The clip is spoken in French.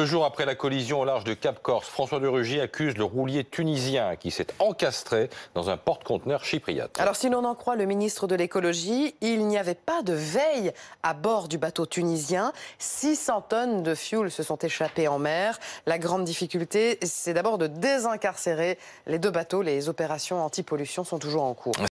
Deux jours après la collision au large de Cap Corse, François de Rugy accuse le roulier tunisien qui s'est encastré dans un porte-conteneur chypriote. Alors si l'on en croit le ministre de l'écologie, il n'y avait pas de veille à bord du bateau tunisien. 600 tonnes de fuel se sont échappées en mer. La grande difficulté, c'est d'abord de désincarcérer les deux bateaux. Les opérations anti-pollution sont toujours en cours.